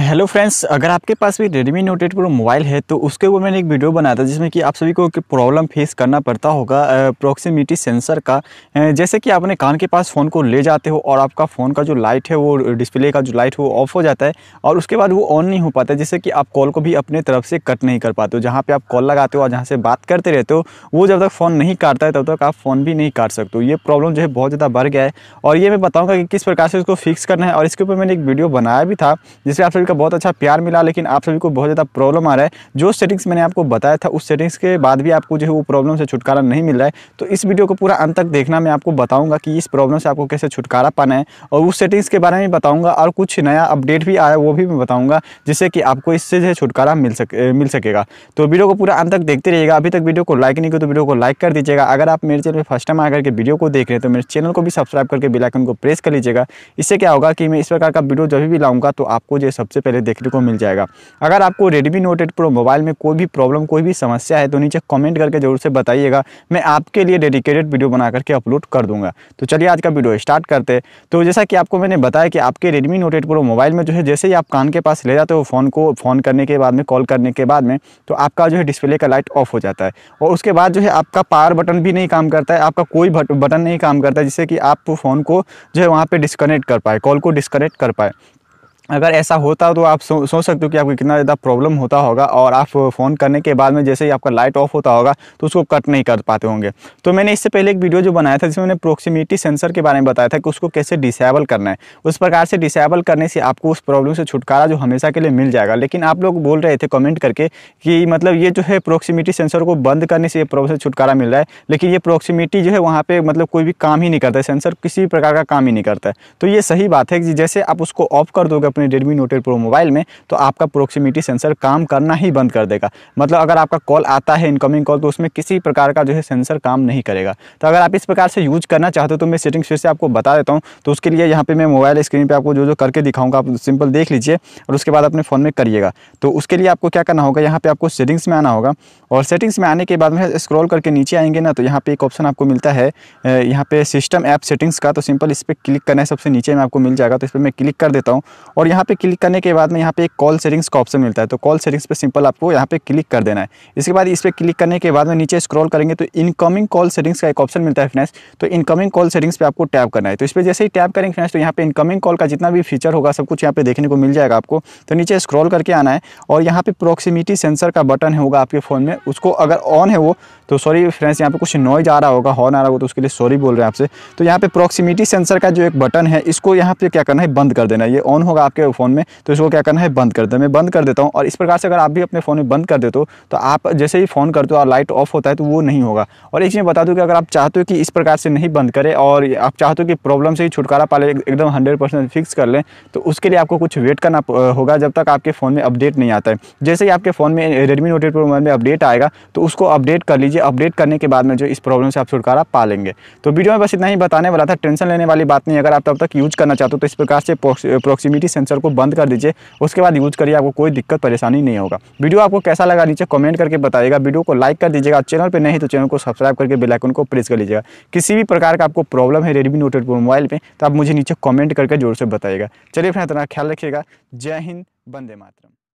hello friends अगर आपके पास भी Redmi note eight pro mobile है तो उसके ऊपर मैंने एक वीडियो बनाया था जिसमें कि आप सभी को प्रॉब्लम फेस करना पड़ता होगा प्रॉक्सिमिटी सेंसर का जैसे कि आपने कान के पास फ़ोन को ले जाते हो और आपका फ़ोन का जो लाइट है वो डिस्प्ले का जो लाइट है वो ऑफ हो जाता है और उसके बाद वो ऑन नहीं हो पाता जैसे कि आप कॉल को भी अपने तरफ से कट नहीं कर पाते हो जहाँ पर आप कॉल लगाते हो और जहाँ से बात करते रहते हो वो जब तक फ़ोन नहीं काटता है तब तक आप फ़ोन भी नहीं काट सकते हो ये प्रॉब्लम जो है बहुत ज़्यादा बढ़ गया है और ये मैं बताऊँगा कि किस प्रकार से उसको फिक्स करना है और इसके ऊपर मैंने एक वीडियो बनाया भी था जिससे आप सभी का बहुत अच्छा प्यार मिला लेकिन आप सभी को बहुत ज़्यादा प्रॉब्लम आ रहा है जो सेटिंग्स मैंने आपको बताया था उस सेटिंग्स के बाद भी आपको जो है वो प्रॉब्लम से छुटकारा नहीं मिल रहा है तो इस वीडियो को पूरा अंत तक देखना मैं आपको बताऊँगा कि इस प्रॉब्लम से आपको कैसे छुटकारा पाना है और उस सेटिंग्स के बारे में बताऊँगा और कुछ नया अपडेट भी आया वो भी मैं बताऊँगा जिससे कि आपको इससे जो है छुटकारा मिल सके मिल सकेगा तो वीडियो को पूरा अंत तक देखते रहिएगा अभी तक वीडियो को लाइक नहीं किया तो वीडियो को लाइक कर दीजिएगा अगर आप मेरे चैनल पर फर्स्ट टाइम आकर के वीडियो को देख रहे हैं तो मेरे चैनल को भी सब्सक्राइब करके बिलाइकन को प्रेस कर लीजिएगा इससे क्या होगा कि मैं इस प्रकार का वीडियो जब भी लाऊंगा तो आपको जो सब सबसे पहले देखने को मिल जाएगा अगर आपको Redmi note eight pro mobile में कोई भी प्रॉब्लम कोई भी समस्या है तो नीचे कमेंट करके जरूर से बताइएगा मैं आपके लिए डेडिकेटेड वीडियो बना करके अपलोड कर दूंगा तो चलिए आज का वीडियो स्टार्ट करते हैं तो जैसा कि आपको मैंने बताया कि आपके Redmi note eight pro mobile में जो है जैसे ही आप कान के पास ले जाते हो फ़ोन को फ़ोन करने के बाद में कॉल करने के बाद में तो आपका जो है डिस्प्ले का लाइट ऑफ हो जाता है और उसके बाद जो है आपका पावर बटन भी नहीं काम करता है आपका कोई बटन नहीं काम करता है जिससे कि आप फ़ोन को जो है वहाँ पर डिस्कनेक्ट कर पाए कॉल को डिस्कनेक्ट कर पाए अगर ऐसा होता तो आप सो, सोच सकते हो कि आपको कितना ज़्यादा प्रॉब्लम होता होगा और आप फ़ोन करने के बाद में जैसे ही आपका लाइट ऑफ होता होगा तो उसको कट नहीं कर पाते होंगे तो मैंने इससे पहले एक वीडियो जो बनाया था जिसमें मैंने प्रोक्सीमिटी सेंसर के बारे में बताया था कि उसको कैसे डिसेबल करना है उस प्रकार से डिसेबल करने से आपको उस प्रॉब्लम से छुटकारा जो हमेशा के लिए मिल जाएगा लेकिन आप लोग बोल रहे थे कमेंट करके कि मतलब ये जो है प्रोक्सीमिटी सेंसर को बंद करने से ये प्रॉब्लम से छुटकारा मिल रहा है लेकिन ये प्रोक्सीमिटी जो है वहाँ पर मतलब कोई भी काम ही नहीं करता सेंसर किसी भी प्रकार का काम ही नहीं करता है तो ये सही बात है कि जैसे आप उसको ऑफ कर दोगे अपने Redmi note eight pro mobile में तो आपका प्रोक्सीमिटी सेंसर काम करना ही बंद कर देगा मतलब अगर आपका कॉल आता है इनकमिंग कॉल तो उसमें किसी प्रकार का जो है सेंसर काम नहीं करेगा तो अगर आप इस प्रकार से यूज करना चाहते हो तो मैं सेटिंग्स फिर से आपको बता देता हूँ तो उसके लिए यहाँ पर मैं मोबाइल स्क्रीन पर आपको जो जो करके दिखाऊंगा आप सिंपल देख लीजिए और उसके बाद अपने फ़ोन में करिएगा तो उसके लिए आपको क्या करना होगा यहाँ पर आपको सेटिंग्स में आना होगा और सेटिंग्स में आने के बाद में स्क्रॉल करके नीचे आएंगे ना तो यहाँ पे एक ऑप्शन आपको मिलता है यहाँ पे सिस्टम ऐप सेटिंग्स का तो सिंपल इस पर क्लिक करना है सबसे नीचे में आपको मिल जाएगा तो इस पर मैं क्लिक कर देता हूँ और यहाँ पे क्लिक करने के बाद में यहाँ पे एक कॉल सेटिंग्स का ऑप्शन मिलता है तो कॉल सेटिंग्स पे सिंपल आपको यहाँ पे क्लिक कर देना है इसके बाद इस पर क्लिक करने के बाद में नीचे स्क्रॉल करेंगे तो इनकमिंग कॉल सेटिंग्स का एक ऑप्शन मिलता है फ्रेंड्स तो इनकमिंग कॉल सेटिंग्स पे आपको टैप करना है तो इस पर जैसे ही टैप करेंगे फ्रेंड्स तो यहाँ पे इनकमिंग कॉल का जितना भी फीचर होगा सब कुछ यहाँ पे देखने को मिल जाएगा आपको तो नीचे स्क्रॉल करके आना है और यहाँ पे प्रोक्सीमिटी सेंसर का बटन होगा आपके फ़ोन में उसको अगर ऑन है वो तो सॉरी फ्रेंड्स यहाँ पे कुछ नॉइज आ रहा होगा हॉर्न आ रहा होगा तो उसके लिए सॉरी बोल रहे हैं आपसे तो यहाँ पे प्रोक्सीमिटी सेंसर का जो एक बटन है इसको यहाँ पे क्या करना है बंद कर देना है ये ऑन होगा आपके फ़ोन में तो इसको क्या करना है बंद कर दे मैं बंद कर देता हूँ और इस प्रकार से अगर आप भी अपने फ़ोन में बंद कर देते हो तो आप जैसे ही फ़ोन करते हो और लाइट ऑफ होता है तो वो नहीं होगा और एक चीज़ बता दूँ कि अगर आप चाहते हो कि इस प्रकार से नहीं बंद करें और आप चाहते हो कि प्रॉब्लम से ही छुटकारा पाले एकदम हंड्रेड फिक्स कर लें तो उसके लिए आपको कुछ वेट करना होगा जब तक आपके फ़ोन में अपडेट नहीं आता है जैसे ही आपके फ़ोन में रेडमी नोट एट प्रोबाइल में अपडेट आएगा तो उसको अपडेट कर लीजिए अपडेट करने के बाद में जो इस प्रॉब्लम से आप छुटकारा पा लेंगे तो वीडियो में बस इतना ही बताने वाला था टेंशन लेने वाली बात नहीं अगर आप तब तक यूज़ करना चाहते हो तो इस प्रकार से प्रोक्सीमिटी सेंसर को बंद कर दीजिए उसके बाद यूज़ करिए आपको कोई दिक्कत परेशानी नहीं होगा वीडियो आपको कैसा लगा नीचे कमेंट करके बताइएगा वीडियो को लाइक कर दीजिएगा चैनल पर नहीं तो चैनल को सब्सक्राइब करके बेलाइकन को प्रेस कर लीजिएगा किसी भी प्रकार का आपको प्रॉब्लम है रेडमी नोट एट मोबाइल पर तो आप मुझे नीचे कॉमेंट करके जोर से बताइएगा चलिए फिर इतना ख्याल रखिएगा जय हिंद बंदे मातरम